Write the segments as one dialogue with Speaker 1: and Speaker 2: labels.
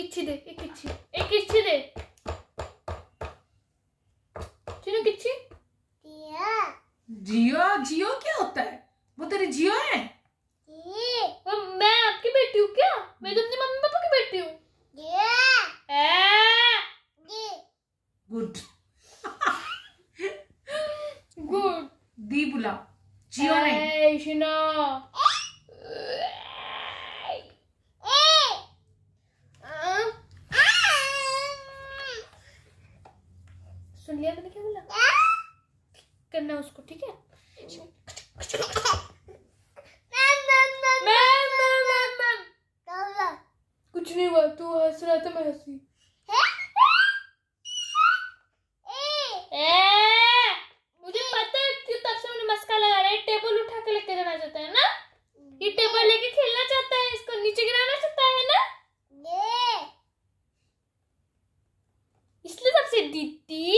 Speaker 1: किच्छी दे एक किच्छी एक किच्छी दे चिनू किच्छी जिया जिया जियो क्या होता है वो तेरे जियो है वो मैं आपकी बेटी हूँ क्या मैं तो मम्मी पापा की बेटी हूँ गुड गुड दी बुला जियो नहीं शिना लिया मैंने क्या बोला करना उसको ठीक है कुछ नहीं हुआ तू हंस रहा था मैं हंसी मुझे पता है क्यों तब से मस्का लगा रहा है टेबल उठा के लेके जाना चाहता है ना ये टेबल लेके खेलना चाहता है इसको नीचे गिराना चाहता है ना इसलिए सबसे दीदी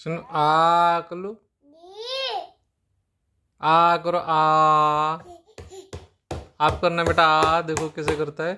Speaker 1: सुन आकलू आ करो आ आप करना बेटा आ देखो कैसे करता है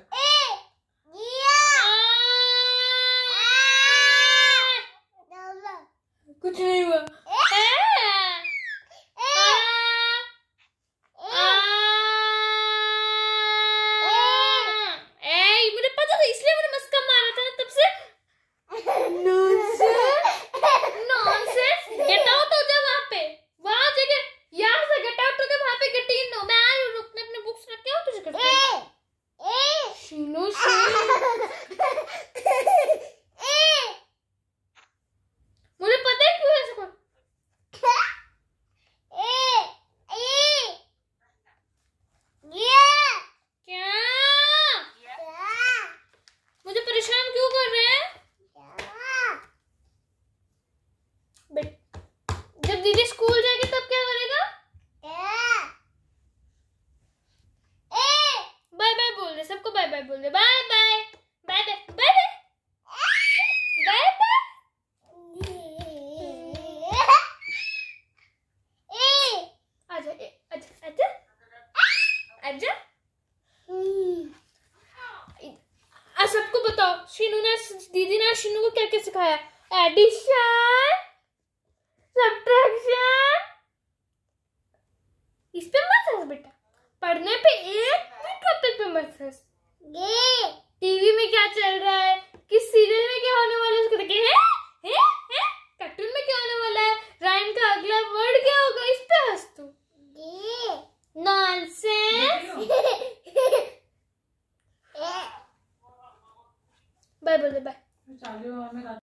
Speaker 1: बाय बोल दे bye bye bye bye bye सबको बताओ शिनू ने दीदी ने शिनू को क्या क्या सिखाया एडिशन सब्ट्रैक्शन इस पे मत हंस बेटा पढ़ने पे ये टीवी में क्या चल रहा है किस सीरियल में क्या होने वाला है उसको देखे हैं है? है? कार्टून में क्या होने वाला है राइम का अगला वर्ड क्या होगा इस पे हंस तू नॉनसेंस बाय बोले बाय